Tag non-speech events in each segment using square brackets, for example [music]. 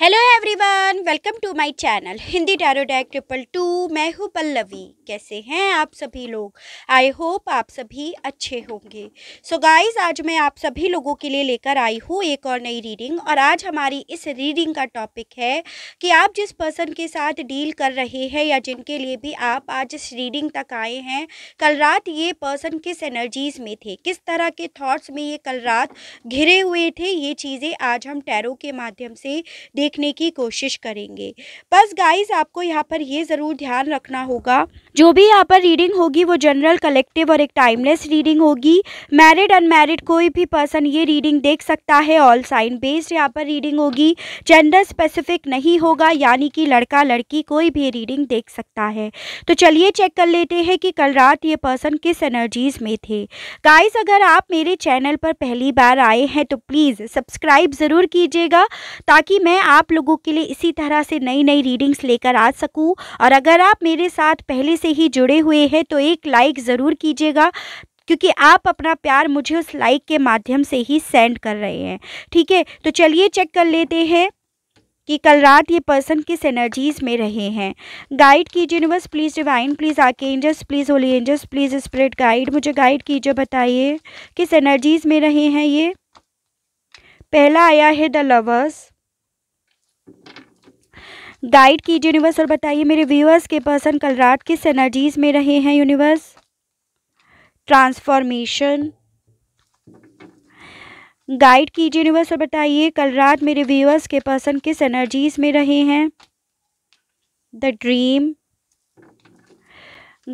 Hello everyone welcome to my channel Hindi tarot deck triple two मैं हूँ पल्लवी कैसे हैं आप सभी लोग आई होप आप सभी अच्छे होंगे सो so गाइस आज मैं आप सभी लोगों के लिए लेकर आई हूँ एक और नई रीडिंग और आज हमारी इस रीडिंग का टॉपिक है कि आप जिस पर्सन के साथ डील कर रहे हैं या जिनके लिए भी आप आज इस रीडिंग तक आए हैं कल रात ये पर्सन किस एनर्जीज़ में थे किस तरह के थाट्स में ये कल रात घिरे हुए थे ये चीज़ें आज हम टैरो के माध्यम से देखने की कोशिश करेंगे बस गाइस आपको यहाँ पर ये ज़रूर ध्यान रखना होगा जो भी यहाँ पर रीडिंग होगी वो जनरल कलेक्टिव और एक टाइमलेस रीडिंग होगी मैरिड अनमेरिड कोई भी पर्सन ये रीडिंग देख सकता है ऑल साइन बेस्ड यहाँ पर रीडिंग होगी जेंडर स्पेसिफिक नहीं होगा यानी कि लड़का लड़की कोई भी रीडिंग देख सकता है तो चलिए चेक कर लेते हैं कि कल रात ये पर्सन किस एनर्जीज में थे गाइस अगर आप मेरे चैनल पर पहली बार आए हैं तो प्लीज़ सब्सक्राइब ज़रूर कीजिएगा ताकि मैं मैं आप लोगों के लिए इसी तरह से नई नई रीडिंग्स लेकर आ सकूं और अगर आप मेरे साथ पहले से ही जुड़े हुए हैं तो एक लाइक ज़रूर कीजिएगा क्योंकि आप अपना प्यार मुझे उस लाइक के माध्यम से ही सेंड कर रहे हैं ठीक है तो चलिए चेक कर लेते हैं कि कल रात ये पर्सन किस एनर्जीज में रहे हैं गाइड कीजिए universe please divine please archangels please holy angels please spirit guide मुझे गाइड कीजिए बताइए किस एनर्जीज में रहे हैं ये पहला आया है द लवर्स गाइड कीजिए यूनिवर्स और बताइए मेरे व्यूअर्स के पर्सन कल रात किस एनर्जीज में रहे हैं यूनिवर्स ट्रांसफॉर्मेशन गाइड कीजिए यूनिवर्स और बताइए कल रात मेरे व्यूअर्स के पर्सन किस एनर्जीज में रहे हैं द ड्रीम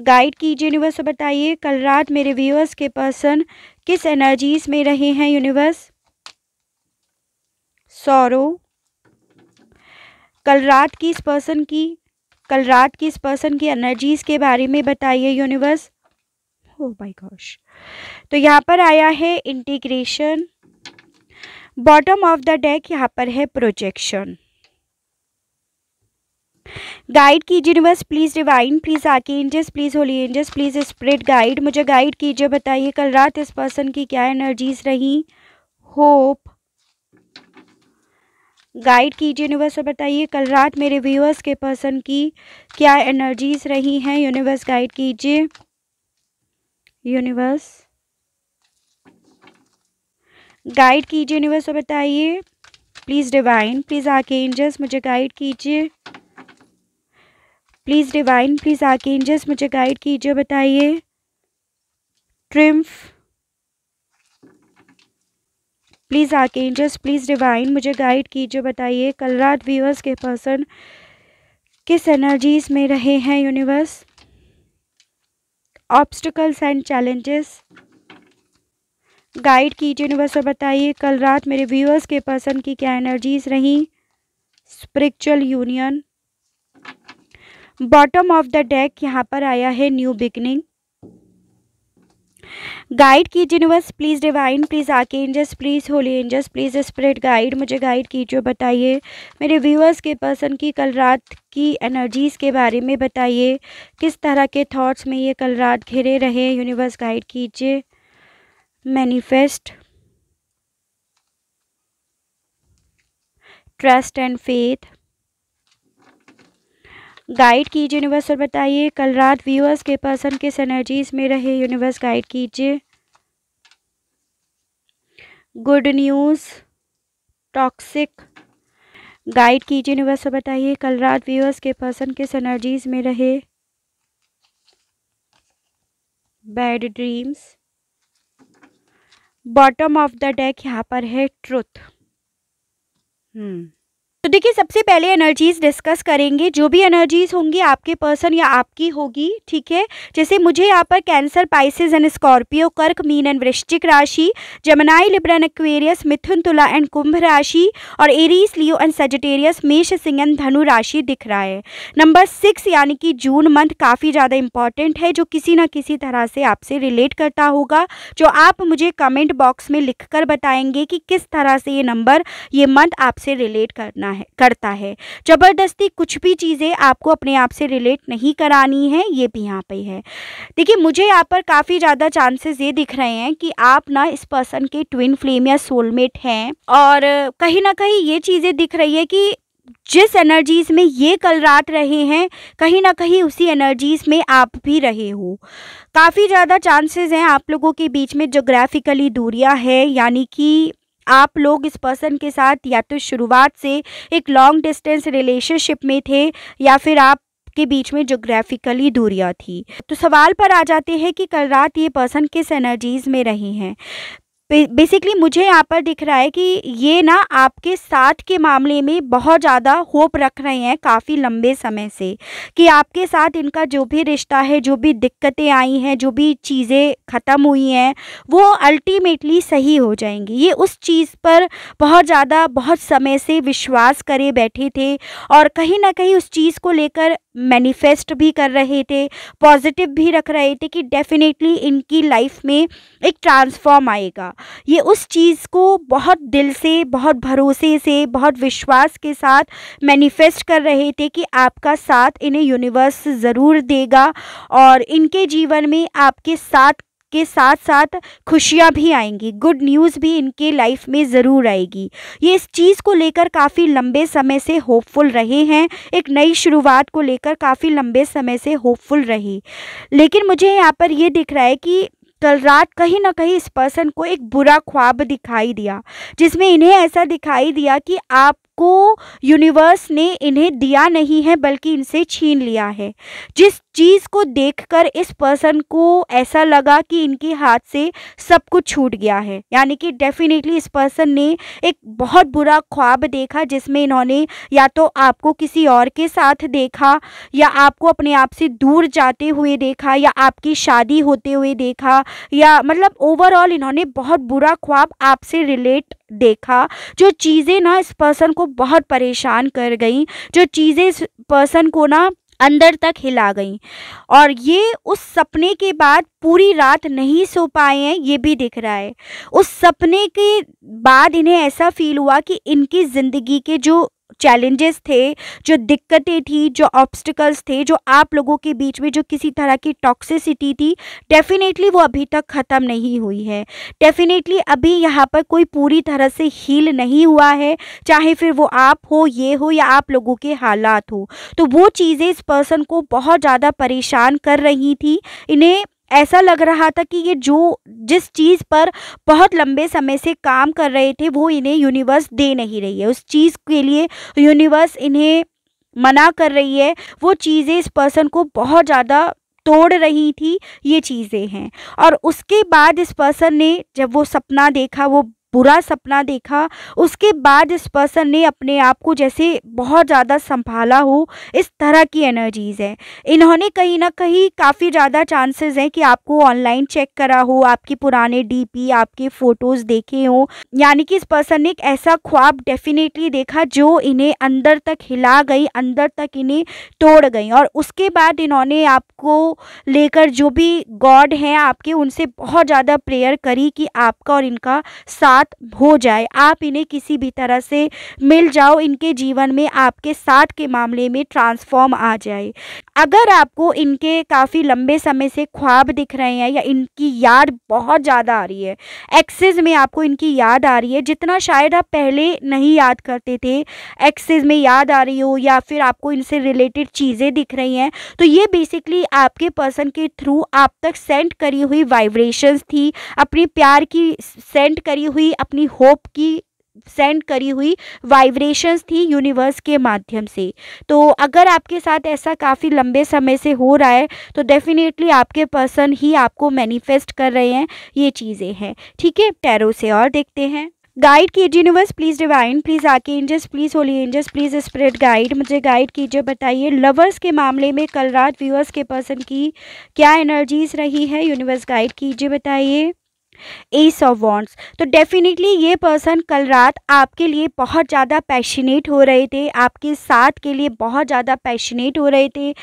गाइड कीजिए यूनिवर्स और बताइए कल रात मेरे व्यूअर्स के पर्सन किस एनर्जीज में रहे हैं यूनिवर्स सौरव कल रात की इस पर्सन की कल रात की इस पर्सन की एनर्जीज़ के बारे में बताइए यूनिवर्स ओ माय गॉश तो यहाँ पर आया है integration bottom of the deck यहाँ पर है प्रोजेक्शन गाइड कीजिए यूनिवर्स प्लीज़ डिवाइन प्लीज़ आके इंजस please holy angels please spirit guide मुझे गाइड कीजिए बताइए कल रात इस पर्सन की क्या एनर्जीज रही होप गाइड कीजिए यूनिवर्स और बताइए कल रात मेरे व्यूअर्स के पर्सन की क्या एनर्जीज रही हैं यूनिवर्स गाइड कीजिए यूनिवर्स गाइड कीजिए यूनिवर्स और बताइए please divine please archangels मुझे गाइड कीजिए please divine please archangels मुझे गाइड कीजिए बताइए triumph please archangels please divine मुझे गाइड कीजिए बताइए कल रात व्यूअर्स के पर्सन किस एनर्जीज में रहे हैं universe obstacles and challenges guide कीजिए यूनिवर्स और बताइए कल रात मेरे व्यूअर्स के पर्सन की क्या एनर्जीज रही spiritual union bottom of the deck यहाँ पर आया है न्यू बिगनिंग गाइड कीजिए यूनिवर्स प्लीज़ डिवाइन प्लीज़ आके एंजस please holy angels please spirit guide मुझे गाइड कीजिए बताइए मेरे व्यूअर्स के पर्सन की कल रात की एनर्जीज़ के बारे में बताइए किस तरह के थॉट्स में ये कल रात घिरे रहे यूनिवर्स गाइड कीजिए manifest trust and faith guide कीजिए यूनिवर्स और बताइए कल रात व्यूअर्स के पर्सन किस एनर्जीज में रहे यूनिवर्स गाइड कीजिए गुड न्यूज़ टॉक्सिक गाइड कीजिए यूनिवर्स और बताइए कल रात व्यूअर्स के पर्सन किस एनर्जीज में रहे bad dreams bottom of the deck यहाँ पर है ट्रुथ हम्म hmm। तो देखिए सबसे पहले एनर्जीज़ डिस्कस करेंगे जो भी एनर्जीज़ होंगी आपके पर्सन या आपकी होगी ठीक है जैसे मुझे यहाँ पर कैंसर पाइसिस एंड स्कॉर्पियो कर्क मीन एंड वृश्चिक राशि जमनाई लिब्रन एक्वेरियस मिथुन तुला एंड कुंभ राशि और एरीस लियो एंड सजिटेरियस मेष सिंह एंड धनु राशि दिख रहा है नंबर सिक्स यानी कि जून मंथ काफ़ी ज़्यादा इंपॉर्टेंट है जो किसी ना किसी तरह से आपसे रिलेट करता होगा जो आप मुझे कमेंट बॉक्स में लिख बताएंगे कि किस तरह से ये नंबर ये मंथ आपसे रिलेट करना है है करता है ज़बरदस्ती कुछ भी चीज़ें आपको अपने आप से रिलेट नहीं करानी है ये भी यहाँ पे है देखिए मुझे यहाँ पर काफ़ी ज़्यादा चांसेस ये दिख रहे हैं कि आप ना इस पर्सन के ट्विन फ्लेम या सोलमेट हैं और कहीं ना कहीं ये चीज़ें दिख रही है कि जिस एनर्जीज में ये कल रात रहे हैं कहीं ना कहीं उसी एनर्जीज में आप भी रहे हो काफ़ी ज़्यादा चांसेस हैं आप लोगों के बीच में जोग्राफिकली दूरियां है यानी कि आप लोग इस पर्सन के साथ या तो शुरुआत से एक लॉन्ग डिस्टेंस रिलेशनशिप में थे या फिर आप के बीच में जोग्राफिकली दूरियाँ थी तो सवाल पर आ जाते हैं कि कल रात ये पर्सन किस एनर्जीज़ में रहे हैं बेसिकली मुझे यहाँ पर दिख रहा है कि ये ना आपके साथ के मामले में बहुत ज़्यादा होप रख रहे हैं काफ़ी लंबे समय से कि आपके साथ इनका जो भी रिश्ता है जो भी दिक्कतें आई हैं जो भी चीज़ें ख़त्म हुई हैं वो अल्टीमेटली सही हो जाएंगी ये उस चीज़ पर बहुत ज़्यादा बहुत समय से विश्वास करे बैठे थे और कहीं ना कहीं उस चीज़ को लेकर मैनिफेस्ट भी कर रहे थे पॉजिटिव भी रख रहे थे कि डेफिनेटली इनकी लाइफ में एक ट्रांसफॉर्म आएगा ये उस चीज़ को बहुत दिल से बहुत भरोसे से बहुत विश्वास के साथ मैनिफेस्ट कर रहे थे कि आपका साथ इन्हें यूनिवर्स ज़रूर देगा और इनके जीवन में आपके साथ के साथ साथ खुशियाँ भी आएंगी गुड न्यूज़ भी इनके लाइफ में ज़रूर आएगी ये इस चीज़ को लेकर काफ़ी लंबे समय से होपफुल रहे हैं एक नई शुरुआत को लेकर काफ़ी लंबे समय से होपफुल रहे लेकिन मुझे यहाँ पर ये दिख रहा है कि कल रात कहीं ना कहीं इस पर्सन को एक बुरा ख्वाब दिखाई दिया जिसमें इन्हें ऐसा दिखाई दिया कि आप को यूनिवर्स ने इन्हें दिया नहीं है बल्कि इनसे छीन लिया है जिस चीज़ को देखकर इस पर्सन को ऐसा लगा कि इनके हाथ से सब कुछ छूट गया है यानी कि डेफिनेटली इस पर्सन ने एक बहुत बुरा ख्वाब देखा जिसमें इन्होंने या तो आपको किसी और के साथ देखा या आपको अपने आप से दूर जाते हुए देखा या आपकी शादी होते हुए देखा या मतलब ओवरऑल इन्होंने बहुत बुरा ख्वाब आपसे रिलेट देखा जो चीज़ें ना इस पर्सन को बहुत परेशान कर गई जो चीज़ें इस पर्सन को ना अंदर तक हिला गई और ये उस सपने के बाद पूरी रात नहीं सो पाए हैं ये भी दिख रहा है उस सपने के बाद इन्हें ऐसा फील हुआ कि इनकी ज़िंदगी के जो चैलेंजेस थे जो दिक्कतें थी जो ऑब्स्टिकल्स थे जो आप लोगों के बीच में जो किसी तरह की टॉक्सिसिटी थी डेफिनेटली वो अभी तक ख़त्म नहीं हुई है डेफिनेटली अभी यहाँ पर कोई पूरी तरह से हील नहीं हुआ है चाहे फिर वो आप हो ये हो या आप लोगों के हालात हो तो वो चीज़ें इस पर्सन को बहुत ज़्यादा परेशान कर रही थी इन्हें ऐसा लग रहा था कि ये जो जिस चीज़ पर बहुत लंबे समय से काम कर रहे थे वो इन्हें यूनिवर्स दे नहीं रही है उस चीज़ के लिए यूनिवर्स इन्हें मना कर रही है वो चीज़ें इस पर्सन को बहुत ज़्यादा तोड़ रही थी ये चीज़ें हैं और उसके बाद इस पर्सन ने जब वो सपना देखा वो बुरा सपना देखा उसके बाद इस पर्सन ने अपने आप को जैसे बहुत ज़्यादा संभाला हो इस तरह की एनर्जीज़ हैं इन्होंने कहीं ना कहीं काफ़ी ज़्यादा चांसेस हैं कि आपको ऑनलाइन चेक करा हो आपके पुराने डीपी आपके फ़ोटोज़ देखे हो यानी कि इस पर्सन ने एक ऐसा ख्वाब डेफिनेटली देखा जो इन्हें अंदर तक हिला गई अंदर तक इन्हें तोड़ गई और उसके बाद इन्होंने आपको लेकर जो भी गॉड हैं आपके उनसे बहुत ज़्यादा प्रेयर करी कि आपका और इनका साथ साथ हो जाए आप इन्हें किसी भी तरह से मिल जाओ इनके जीवन में आपके साथ के मामले में ट्रांसफॉर्म आ जाए अगर आपको इनके काफ़ी लंबे समय से ख्वाब दिख रहे हैं या इनकी याद बहुत ज़्यादा आ रही है एक्सेस में आपको इनकी याद आ रही है जितना शायद आप पहले नहीं याद करते थे एक्सेस में याद आ रही हो या फिर आपको इनसे रिलेटेड चीज़ें दिख रही हैं तो ये बेसिकली आपके पर्सन के थ्रू आप तक सेंड करी हुई वाइब्रेशंस थी अपने प्यार की सेंड करी हुई थी अपनी होप की सेंड करी हुई वाइब्रेशंस थी यूनिवर्स के माध्यम से तो अगर आपके साथ ऐसा काफ़ी लंबे समय से हो रहा है तो डेफिनेटली आपके पर्सन ही आपको मैनिफेस्ट कर रहे हैं ये चीज़ें हैं ठीक है टैरो से और देखते हैं गाइड कीजिए universe please divine please archangels please holy angels please spirit guide मुझे गाइड कीजिए बताइए लवर्स के मामले में कल रात व्यूअर्स के पर्सन की क्या एनर्जीज रही है यूनिवर्स गाइड कीजिए बताइए एस ऑफ वॉन्ट्स तो डेफिनेटली ये पर्सन कल रात आपके लिए बहुत ज़्यादा पैशनेट हो रहे थे आपके साथ के लिए बहुत ज़्यादा पैशनेट हो रहे थे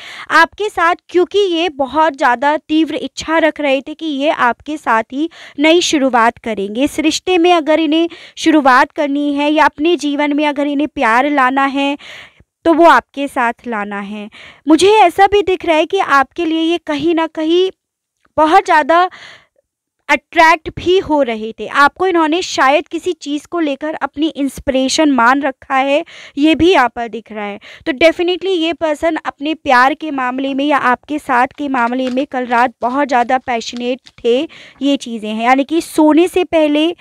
आपके साथ क्योंकि ये बहुत ज़्यादा तीव्र इच्छा रख रहे थे कि ये आपके साथ ही नई शुरुआत करेंगे इस रिश्ते में अगर इन्हें शुरुआत करनी है या अपने जीवन में अगर इन्हें प्यार लाना है तो वो आपके साथ लाना है मुझे ऐसा भी दिख रहा है कि आपके लिए ये कहीं ना कहीं बहुत ज़्यादा अट्रैक्ट भी हो रहे थे आपको इन्होंने शायद किसी चीज़ को लेकर अपनी इंस्पिरेशन मान रखा है ये भी यहाँ पर दिख रहा है तो डेफिनेटली ये पर्सन अपने प्यार के मामले में या आपके साथ के मामले में कल रात बहुत ज़्यादा पैशनेट थे ये चीज़ें हैं यानी कि सोने से पहले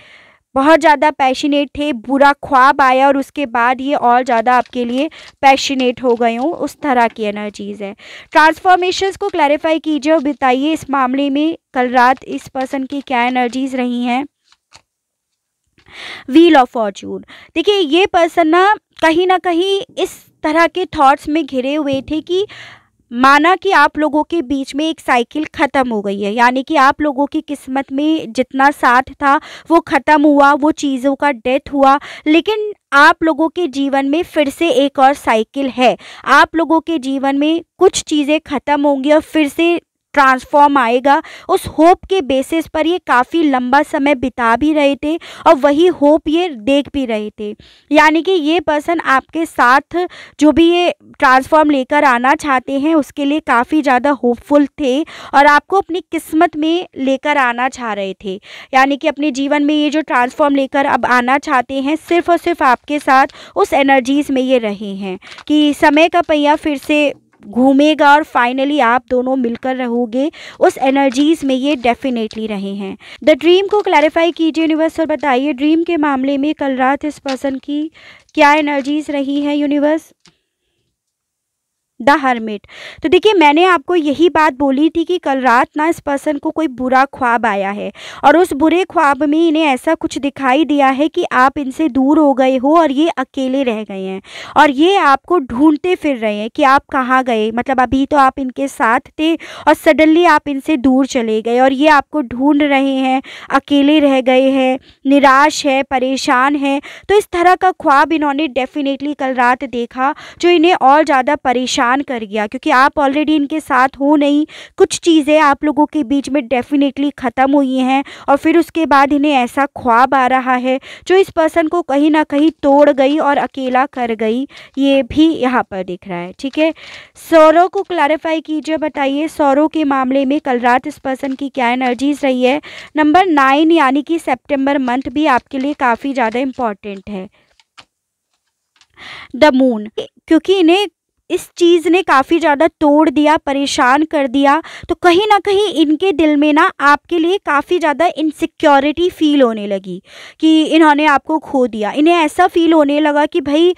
बहुत ज़्यादा पैशनेट थे बुरा ख्वाब आया और उसके बाद ये और ज़्यादा आपके लिए पैशनेट हो गए हों उस तरह की एनर्जीज़ है ट्रांसफॉर्मेशंस को क्लैरिफाई कीजिए और बताइए इस मामले में कल रात इस पर्सन की क्या एनर्जीज़ रही हैं व्हील ऑफ फॉर्चून देखिए ये पर्सन ना कहीं ना कहीं इस तरह के थॉट्स में घिरे हुए थे कि माना कि आप लोगों के बीच में एक साइकिल ख़त्म हो गई है यानी कि आप लोगों की किस्मत में जितना साथ था वो ख़त्म हुआ वो चीज़ों का डेथ हुआ लेकिन आप लोगों के जीवन में फिर से एक और साइकिल है आप लोगों के जीवन में कुछ चीज़ें ख़त्म होंगी और फिर से ट्रांसफॉर्म आएगा उस होप के बेसिस पर ये काफ़ी लंबा समय बिता भी रहे थे और वही होप ये देख भी रहे थे यानी कि ये पर्सन आपके साथ जो भी ये ट्रांसफॉर्म लेकर आना चाहते हैं उसके लिए काफ़ी ज़्यादा होपफुल थे और आपको अपनी किस्मत में लेकर आना चाह रहे थे यानी कि अपने जीवन में ये जो ट्रांसफॉर्म लेकर अब आना चाहते हैं सिर्फ और सिर्फ आपके साथ उस एनर्जीज़ में ये रहे हैं कि समय का पहिया फिर से घूमेगा और फाइनली आप दोनों मिलकर रहोगे उस एनर्जीज में ये डेफिनेटली रहे हैं द ड्रीम को क्लैरिफाई कीजिए यूनिवर्स और बताइए ड्रीम के मामले में कल रात इस पर्सन की क्या एनर्जीज रही हैं यूनिवर्स द हरमिट तो देखिए मैंने आपको यही बात बोली थी कि कल रात ना इस पर्सन को कोई बुरा ख्वाब आया है और उस बुरे ख्वाब में इन्हें ऐसा कुछ दिखाई दिया है कि आप इनसे दूर हो गए हो और ये अकेले रह गए हैं और ये आपको ढूंढते फिर रहे हैं कि आप कहाँ गए मतलब अभी तो आप इनके साथ थे और सडनली आप इनसे दूर चले गए और ये आपको ढूंढ रहे हैं अकेले रह गए हैं निराश है परेशान है तो इस तरह का ख्वाब इन्होंने डेफिनेटली कल रात देखा जो इन्हें और ज़्यादा परेशान परेशान कर गया क्योंकि आप ऑलरेडी इनके साथ हो नहीं कुछ चीज़ें आप लोगों के बीच में डेफिनेटली ख़त्म हुई हैं और फिर उसके बाद इन्हें ऐसा ख्वाब आ रहा है जो इस पर्सन को कहीं ना कहीं तोड़ गई और अकेला कर गई ये भी यहाँ पर दिख रहा है ठीक है सौरव को क्लैरिफाई कीजिए बताइए सौरव के मामले में कल रात इस पर्सन की क्या एनर्जीज रही है नंबर नाइन यानी कि सेप्टेम्बर मंथ भी आपके लिए काफ़ी ज़्यादा इम्पॉर्टेंट है द मून क्योंकि इन्हें इस चीज़ ने काफ़ी ज़्यादा तोड़ दिया परेशान कर दिया तो कहीं ना कहीं इनके दिल में ना आपके लिए काफ़ी ज़्यादा इनसिक्योरिटी फील होने लगी कि इन्होंने आपको खो दिया इन्हें ऐसा फील होने लगा कि भाई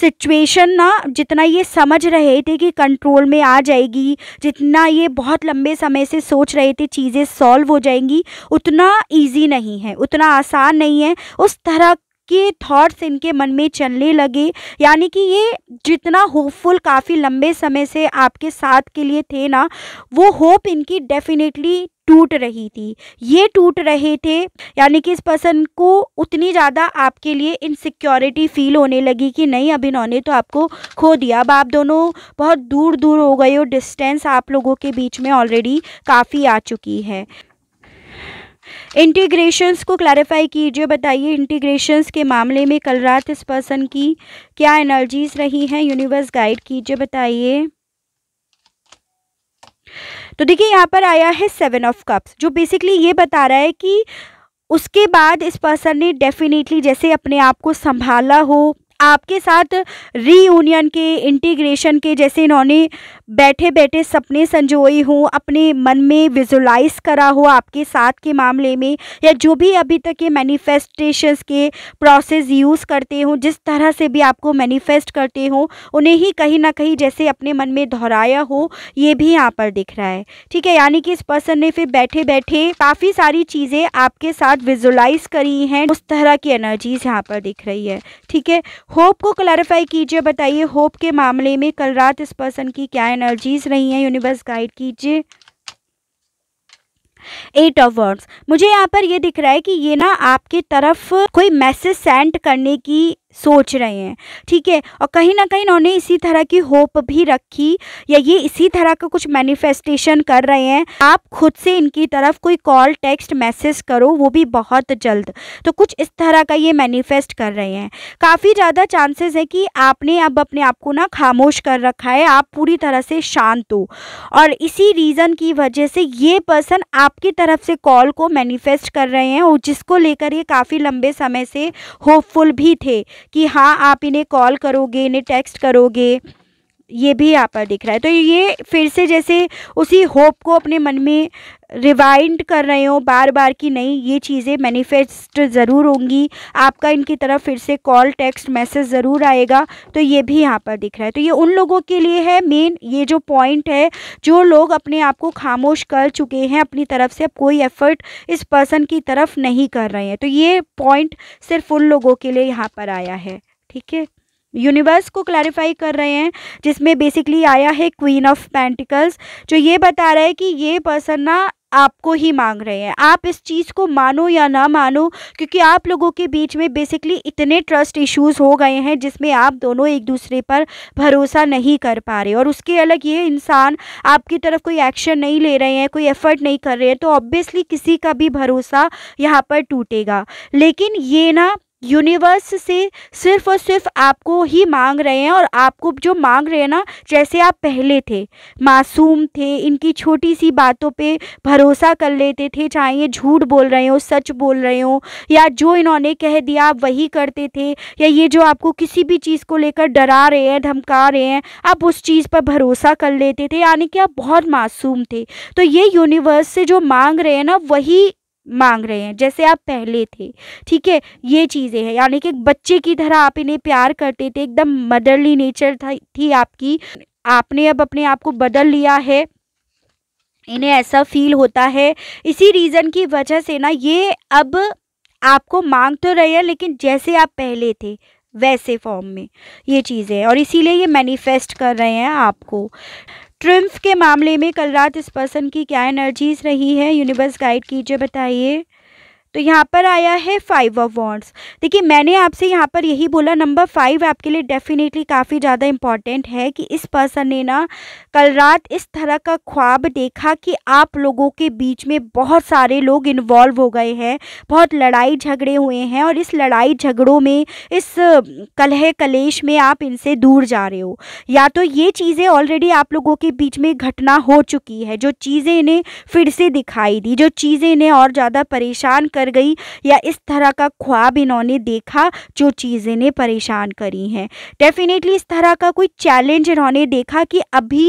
सिचुएशन ना जितना ये समझ रहे थे कि कंट्रोल में आ जाएगी जितना ये बहुत लंबे समय से सोच रहे थे चीज़ें सॉल्व हो जाएंगी उतना इजी नहीं है उतना आसान नहीं है उस तरह के थॉट्स इनके मन में चलने लगे यानी कि ये जितना होपफुल काफ़ी लंबे समय से आपके साथ के लिए थे ना वो होप इनकी डेफिनेटली टूट रही थी ये टूट रहे थे यानी कि इस पर्सन को उतनी ज़्यादा आपके लिए इनसिक्योरिटी फील होने लगी कि नहीं अब इन्होंने तो आपको खो दिया अब आप दोनों बहुत दूर दूर हो गए हो डिस्टेंस आप लोगों के बीच में ऑलरेडी काफ़ी आ चुकी है इंटीग्रेशंस को क्लैरिफाई कीजिए बताइए इंटीग्रेशंस के मामले में कल रात इस पर्सन की क्या एनर्जीज रही हैं यूनिवर्स गाइड कीजिए बताइए तो देखिए यहाँ पर आया है सेवन ऑफ कप्स जो बेसिकली ये बता रहा है कि उसके बाद इस पर्सन ने डेफिनेटली जैसे अपने आप को संभाला हो आपके साथ रीयूनियन के इंटीग्रेशन के जैसे इन्होंने बैठे बैठे सपने संजोए हों अपने मन में विजुलाइज करा हो आपके साथ के मामले में या जो भी अभी तक ये मैनिफेस्टेशंस के प्रोसेस यूज़ करते हों जिस तरह से भी आपको मैनिफेस्ट करते हों उन्हें ही कहीं ना कहीं जैसे अपने मन में दोहराया हो ये भी यहाँ पर दिख रहा है ठीक है यानी कि इस पर्सन ने फिर बैठे बैठे काफ़ी सारी चीज़ें आपके साथ विजुलाइज करी हैं उस तरह की एनर्जीज यहाँ पर दिख रही है ठीक है होप को क्लैरिफाई कीजिए बताइए होप के मामले में कल रात इस पर्सन की क्या एनर्जीज रही हैं यूनिवर्स गाइड कीजिए एट ऑफ वर्ड्स मुझे यहाँ पर ये दिख रहा है कि ये ना आपके तरफ कोई मैसेज सेंड करने की सोच रहे हैं ठीक है और कहीं ना कहीं इन्होंने इसी तरह की होप भी रखी या ये इसी तरह का कुछ मैनिफेस्टेशन कर रहे हैं आप खुद से इनकी तरफ कोई कॉल टेक्स्ट मैसेज करो वो भी बहुत जल्द तो कुछ इस तरह का ये मैनिफेस्ट कर रहे हैं काफ़ी ज़्यादा चांसेस है कि आपने अब अपने आप को ना खामोश कर रखा है आप पूरी तरह से शांत हो और इसी रीज़न की वजह से ये पर्सन आपकी तरफ से कॉल को मैनिफेस्ट कर रहे हैं और जिसको लेकर ये काफ़ी लंबे समय से होपफुल भी थे कि हाँ आप इन्हें कॉल करोगे इन्हें टेक्स्ट करोगे ये भी यहाँ पर दिख रहा है तो ये फिर से जैसे उसी होप को अपने मन में रिवाइंड कर रहे हो बार बार की नहीं ये चीज़ें मैनिफेस्ट ज़रूर होंगी आपका इनकी तरफ फिर से कॉल टेक्स्ट मैसेज ज़रूर आएगा तो ये भी यहाँ पर दिख रहा है तो ये उन लोगों के लिए है मेन ये जो पॉइंट है जो लोग अपने आप को खामोश कर चुके हैं अपनी तरफ से अब कोई एफर्ट इस पर्सन की तरफ नहीं कर रहे हैं तो ये पॉइंट सिर्फ उन लोगों के लिए यहाँ पर आया है ठीक है यूनिवर्स को क्लैरिफाई कर रहे हैं जिसमें बेसिकली आया है क्वीन ऑफ पेंटिकल्स जो ये बता रहा है कि ये पर्सन ना आपको ही मांग रहे हैं आप इस चीज़ को मानो या ना मानो क्योंकि आप लोगों के बीच में बेसिकली इतने ट्रस्ट इश्यूज हो गए हैं जिसमें आप दोनों एक दूसरे पर भरोसा नहीं कर पा रहे और उसके अलग ये इंसान आपकी तरफ कोई एक्शन नहीं ले रहे हैं कोई एफर्ट नहीं कर रहे हैं तो ऑब्वियसली किसी का भी भरोसा यहाँ पर टूटेगा लेकिन ये ना यूनिवर्स से सिर्फ और सिर्फ आपको ही मांग रहे हैं और आपको जो मांग रहे हैं ना जैसे आप पहले थे मासूम थे इनकी छोटी सी बातों पे भरोसा कर लेते थे चाहे ये झूठ बोल रहे हो सच बोल रहे हो या जो इन्होंने कह दिया आप वही करते थे या ये जो आपको किसी भी चीज़ को लेकर डरा रहे हैं धमका रहे हैं आप उस चीज़ पर भरोसा कर लेते थे यानी कि आप बहुत मासूम थे तो ये यूनिवर्स से जो मांग रहे हैं ना वही मांग रहे हैं जैसे आप पहले थे ठीक है ये चीज़ें हैं यानी कि बच्चे की तरह आप इन्हें प्यार करते थे एकदम मदरली नेचर था थी आपकी आपने अब अपने आप को बदल लिया है इन्हें ऐसा फील होता है इसी रीज़न की वजह से ना ये अब आपको मांग तो रहे हैं लेकिन जैसे आप पहले थे वैसे फॉर्म में ये चीज़ें और इसीलिए ये मैनिफेस्ट कर रहे हैं आपको ट्रिम्फ के मामले में कल रात इस पर्सन की क्या एनर्जीज रही है यूनिवर्स गाइड कीजिए बताइए तो यहाँ पर आया है फाइव ऑफ वॉन्ट्स देखिए मैंने आपसे यहाँ पर यही बोला नंबर फाइव आपके लिए डेफिनेटली काफ़ी ज़्यादा इम्पॉर्टेंट है कि इस पर्सन ने ना कल रात इस तरह का ख्वाब देखा कि आप लोगों के बीच में बहुत सारे लोग इन्वॉल्व हो गए हैं बहुत लड़ाई झगड़े हुए हैं और इस लड़ाई झगड़ों में इस कलह कलेश में आप इनसे दूर जा रहे हो या तो ये चीज़ें ऑलरेडी आप लोगों के बीच में घटना हो चुकी है जो चीज़ें इन्हें फिर से दिखाई दी जो चीज़ें इन्हें और ज़्यादा परेशान कर कर गई या इस तरह का ख्वाब इन्होंने देखा जो चीज़ें ने परेशान करी हैं डेफिनेटली इस तरह का कोई चैलेंज इन्होंने देखा कि अभी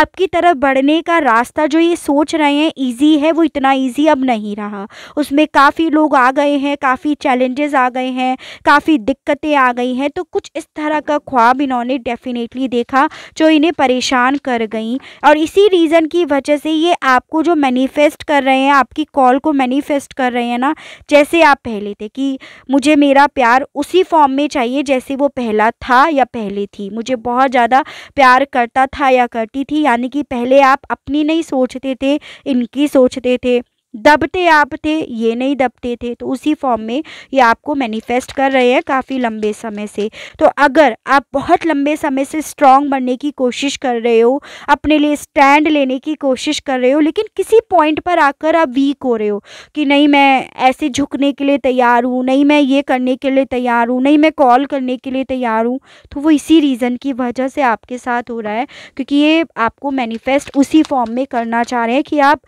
आपकी तरफ बढ़ने का रास्ता जो ये सोच रहे हैं ईजी है वो इतना ईजी अब नहीं रहा उसमें काफ़ी लोग आ गए हैं काफ़ी चैलेंजेस आ गए हैं काफ़ी दिक्कतें आ गई हैं तो कुछ इस तरह का ख्वाब इन्होंने डेफिनेटली देखा जो इन्हें परेशान कर गई और इसी रीज़न की वजह से ये आपको जो मैनिफेस्ट कर रहे हैं आपकी कॉल को मैनिफेस्ट कर रहे हैं ना जैसे आप पहले थे कि मुझे मेरा प्यार उसी फॉर्म में चाहिए जैसे वो पहला था या पहले थी मुझे बहुत ज़्यादा प्यार करता था या करती थी यानी कि पहले आप अपनी नहीं सोचते थे इनकी सोचते थे दबते आप थे ये नहीं दबते थे तो उसी फॉर्म में ये आपको मैनिफेस्ट कर रहे हैं काफ़ी लंबे समय से तो अगर आप बहुत लंबे समय से स्ट्रांग बनने की कोशिश कर रहे हो अपने लिए स्टैंड लेने की कोशिश कर रहे हो लेकिन किसी पॉइंट पर आकर आप वीक हो रहे हो कि नहीं मैं ऐसे झुकने के लिए तैयार हूँ नहीं मैं ये करने के लिए तैयार हूँ नहीं मैं कॉल करने के लिए तैयार हूँ तो वो इसी रीज़न की वजह से आपके साथ हो रहा है क्योंकि ये आपको मैनिफेस्ट उसी फॉर्म में करना चाह रहे हैं कि आप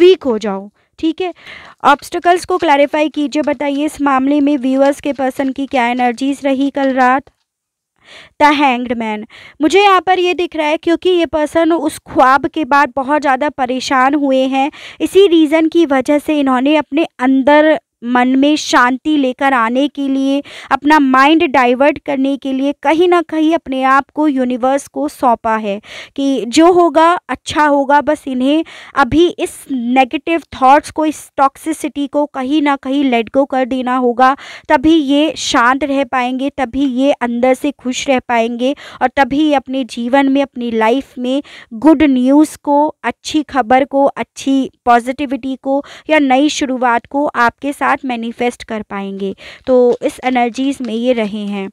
वीक हो जाओ ठीक है ऑब्स्टिकल्स को क्लैरिफाई कीजिए बताइए इस मामले में व्यूअर्स के पर्सन की क्या एनर्जीज रही कल रात द हैंग्ड मैन मुझे यहाँ पर ये दिख रहा है क्योंकि ये पर्सन उस ख्वाब के बाद बहुत ज़्यादा परेशान हुए हैं इसी रीज़न की वजह से इन्होंने अपने अंदर मन में शांति लेकर आने के लिए अपना माइंड डाइवर्ट करने के लिए कहीं ना कहीं अपने आप को यूनिवर्स को सौंपा है कि जो होगा अच्छा होगा बस इन्हें अभी इस नेगेटिव थॉट्स को इस टॉक्सिसिटी को कहीं ना कहीं लेट गो कर देना होगा तभी ये शांत रह पाएंगे तभी ये अंदर से खुश रह पाएंगे और तभी अपने जीवन में अपनी लाइफ में गुड न्यूज़ को अच्छी खबर को अच्छी पॉजिटिविटी को या नई शुरुआत को आपके साथ साथ मैनिफेस्ट कर पाएंगे तो इस एनर्जीज़ में ये रहे हैं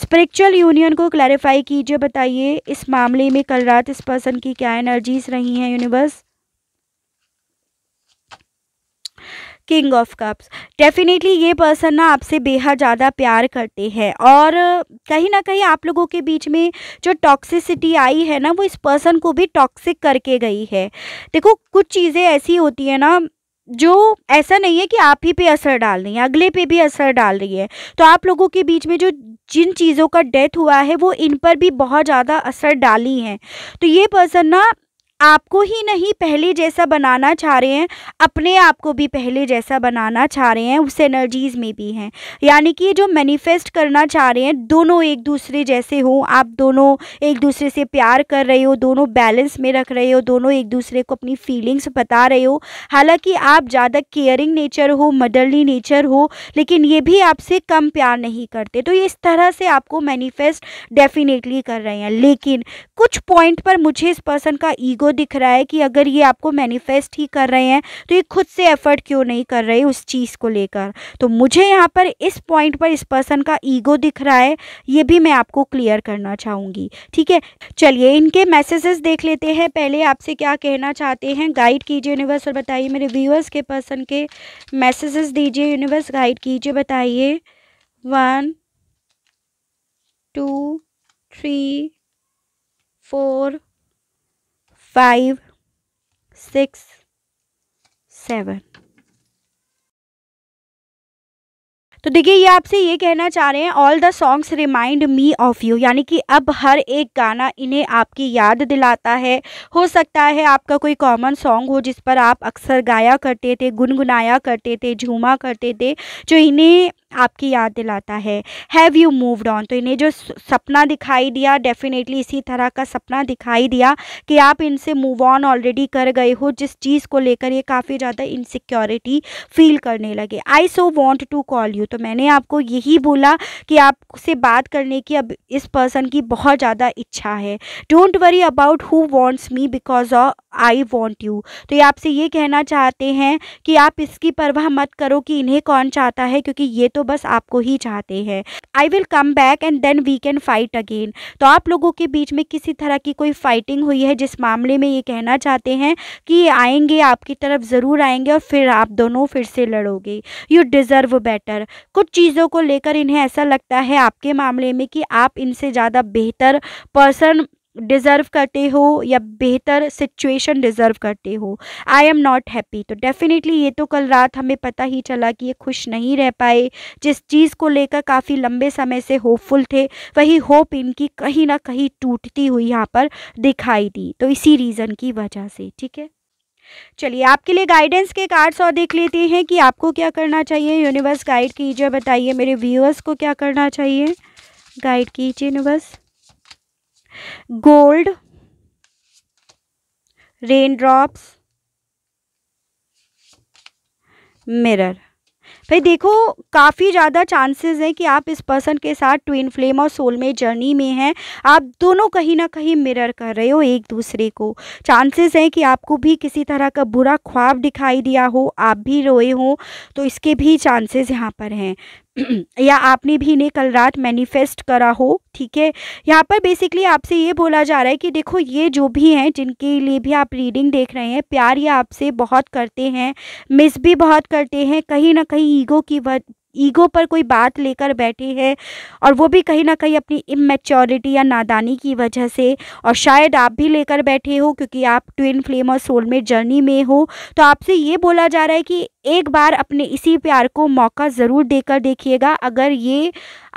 स्पिरिचुअल यूनियन को क्लैरिफाई कीजिए बताइए इस मामले में कल रात इस पर्सन की क्या एनर्जीज रही हैं universe king of cups definitely ये पर्सन ना आपसे बेहद ज़्यादा प्यार करते हैं और कहीं ना कहीं आप लोगों के बीच में जो टॉक्सिसिटी आई है ना वो इस पर्सन को भी टॉक्सिक करके गई है देखो कुछ चीज़ें ऐसी होती है ना जो ऐसा नहीं है कि आप ही पे असर डाल रही है अगले पे भी असर डाल रही है तो आप लोगों के बीच में जो जिन चीज़ों का डेथ हुआ है वो इन पर भी बहुत ज़्यादा असर डाली हैं तो ये पर्सन ना आपको ही नहीं पहले जैसा बनाना चाह रहे हैं अपने आप को भी पहले जैसा बनाना चाह रहे हैं उस एनर्जीज़ में भी हैं यानी कि जो मैनिफेस्ट करना चाह रहे हैं दोनों एक दूसरे जैसे हों आप दोनों एक दूसरे से प्यार कर रहे हो दोनों बैलेंस में रख रहे हो दोनों एक दूसरे को अपनी फीलिंग्स बता रहे हो हालांकि आप ज़्यादा केयरिंग नेचर हो मदरली नेचर हो लेकिन ये भी आपसे कम प्यार नहीं करते तो ये इस तरह से आपको मैनिफेस्ट डेफिनेटली कर रहे हैं लेकिन कुछ पॉइंट पर मुझे इस पर्सन का ईगो दिख रहा है कि अगर ये आपको मैनिफेस्ट ही कर रहे हैं तो ये खुद से एफर्ट क्यों नहीं कर रहे उस चीज़ को लेकर तो मुझे यहाँ पर इस पॉइंट पर इस पर्सन का ईगो दिख रहा है ये भी मैं आपको क्लियर करना चाहूँगी ठीक है चलिए इनके मैसेजेस देख लेते हैं पहले आपसे क्या कहना चाहते हैं गाइड कीजिए यूनिवर्स और बताइए मेरे व्यूअर्स के पर्सन के मैसेजेस दीजिए यूनिवर्स गाइड कीजिए बताइए one two three four five six seven तो देखिए ये आपसे ये कहना चाह रहे हैं all the songs remind me of you यानी कि अब हर एक गाना इन्हें आपकी याद दिलाता है हो सकता है आपका कोई कॉमन सॉन्ग हो जिस पर आप अक्सर गाया करते थे गुनगुनाया करते थे झूमा करते थे जो इन्हें आपकी याद दिलाता है हैव यू मूव्ड ऑन तो इन्हें जो सपना दिखाई दिया डेफिनेटली इसी तरह का सपना दिखाई दिया कि आप इनसे मूव ऑन ऑलरेडी कर गए हो जिस चीज़ को लेकर ये काफ़ी ज़्यादा इनसिक्योरिटी फील करने लगे I so want to call you तो मैंने आपको यही बोला कि आपसे बात करने की अब इस पर्सन की बहुत ज़्यादा इच्छा है don't worry about who wants me because of I want you तो ये आपसे ये कहना चाहते हैं कि आप इसकी परवाह मत करो कि इन्हें कौन चाहता है क्योंकि ये तो तो बस आपको ही चाहते हैं I will come back and then we can fight again तो आप लोगों के बीच में किसी तरह की कोई फाइटिंग हुई है जिस मामले में ये कहना चाहते हैं कि आएंगे आपकी तरफ ज़रूर आएंगे और फिर आप दोनों फिर से लड़ोगे यू डिज़र्व बेटर कुछ चीज़ों को लेकर इन्हें ऐसा लगता है आपके मामले में कि आप इनसे ज़्यादा बेहतर पर्सन डिज़र्व करते हो या बेहतर सिचुएशन डिज़र्व करते हो आई एम नॉट हैप्पी तो डेफिनेटली ये तो कल रात हमें पता ही चला कि ये खुश नहीं रह पाए जिस चीज़ को लेकर काफ़ी लंबे समय से होपफुल थे वही होप इनकी कहीं ना कहीं टूटती हुई यहाँ पर दिखाई दी तो इसी रीज़न की वजह से ठीक है चलिए आपके लिए गाइडेंस के कार्ड्स और देख लेते हैं कि आपको क्या करना चाहिए यूनिवर्स गाइड कीजिए बताइए मेरे व्यूअर्स को क्या करना चाहिए गाइड कीजिए यूनिवर्स गोल्ड रेनड्रॉप्स मिरर भाई देखो काफ़ी ज़्यादा चांसेस हैं कि आप इस पर्सन के साथ ट्विन फ्लेम और सोल में जर्नी में हैं आप दोनों कहीं ना कहीं मिरर कर रहे हो एक दूसरे को चांसेस हैं कि आपको भी किसी तरह का बुरा ख्वाब दिखाई दिया हो आप भी रोए हो तो इसके भी चांसेस यहाँ पर हैं [clears throat] या आपने भी इन्हें कल रात मैनिफेस्ट करा हो ठीक है यहाँ पर बेसिकली आपसे ये बोला जा रहा है कि देखो ये जो भी हैं जिनके लिए भी आप रीडिंग देख रहे हैं प्यार ये आपसे बहुत करते हैं मिस भी बहुत करते हैं कहीं ना कहीं ईगो की ईगो पर कोई बात लेकर बैठे हैं और वो भी कहीं ना कहीं अपनी इमेच्योरिटी या नादानी की वजह से और शायद आप भी लेकर बैठे हो क्योंकि आप ट्विन फ्लेम और सोलमेट जर्नी में हो तो आपसे ये बोला जा रहा है कि एक बार अपने इसी प्यार को मौका ज़रूर देकर देखिएगा अगर ये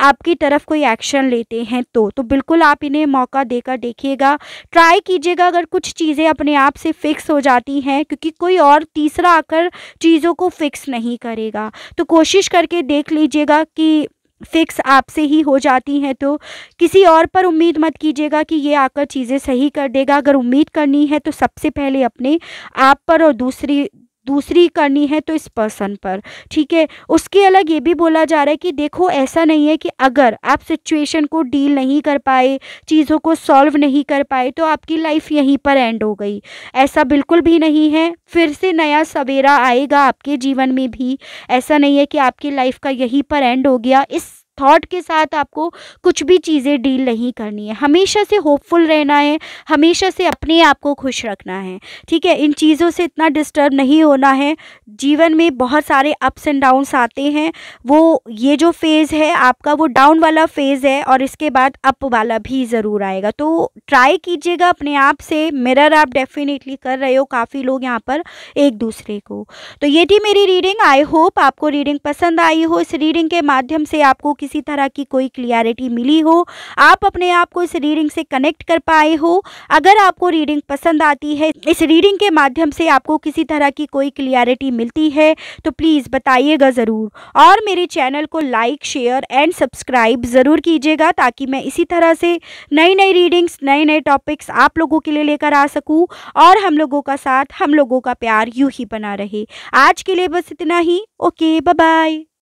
आपकी तरफ कोई एक्शन लेते हैं तो तो बिल्कुल आप इन्हें मौका देकर देखिएगा ट्राई कीजिएगा अगर कुछ चीज़ें अपने आप से फिक्स हो जाती हैं क्योंकि कोई और तीसरा आकर चीज़ों को फिक्स नहीं करेगा तो कोशिश करके देख लीजिएगा कि फिक्स आपसे ही हो जाती हैं तो किसी और पर उम्मीद मत कीजिएगा कि ये आकर चीज़ें सही कर देगा अगर उम्मीद करनी है तो सबसे पहले अपने आप पर और दूसरी दूसरी करनी है तो इस पर्सन पर ठीक है उसके अलग ये भी बोला जा रहा है कि देखो ऐसा नहीं है कि अगर आप सिचुएशन को डील नहीं कर पाए चीज़ों को सॉल्व नहीं कर पाए तो आपकी लाइफ यहीं पर एंड हो गई ऐसा बिल्कुल भी नहीं है फिर से नया सवेरा आएगा आपके जीवन में भी ऐसा नहीं है कि आपकी लाइफ का यहीं पर एंड हो गया इस थॉट के साथ आपको कुछ भी चीज़ें डील नहीं करनी है हमेशा से होपफुल रहना है हमेशा से अपने आप को खुश रखना है ठीक है इन चीज़ों से इतना डिस्टर्ब नहीं होना है जीवन में बहुत सारे अप्स एंड डाउन्स आते हैं वो ये जो फेज़ है आपका वो डाउन वाला फेज़ है और इसके बाद अप वाला भी ज़रूर आएगा तो ट्राई कीजिएगा अपने आप से मिरर आप डेफिनेटली कर रहे हो काफ़ी लोग यहाँ पर एक दूसरे को तो ये थी मेरी रीडिंग आई होप आपको रीडिंग पसंद आई हो इस रीडिंग के माध्यम से आपको किसी तरह की कोई क्लियरिटी मिली हो आप अपने आप को इस रीडिंग से कनेक्ट कर पाए हो अगर आपको रीडिंग पसंद आती है इस रीडिंग के माध्यम से आपको किसी तरह की कोई क्लियरिटी मिलती है तो प्लीज़ बताइएगा ज़रूर और मेरे चैनल को लाइक शेयर एंड सब्सक्राइब ज़रूर कीजिएगा ताकि मैं इसी तरह से नई नई रीडिंग्स नए नए टॉपिक्स आप लोगों के लिए लेकर आ सकूँ और हम लोगों का साथ हम लोगों का प्यार यूँ ही बना रहे आज के लिए बस इतना ही ओके बाय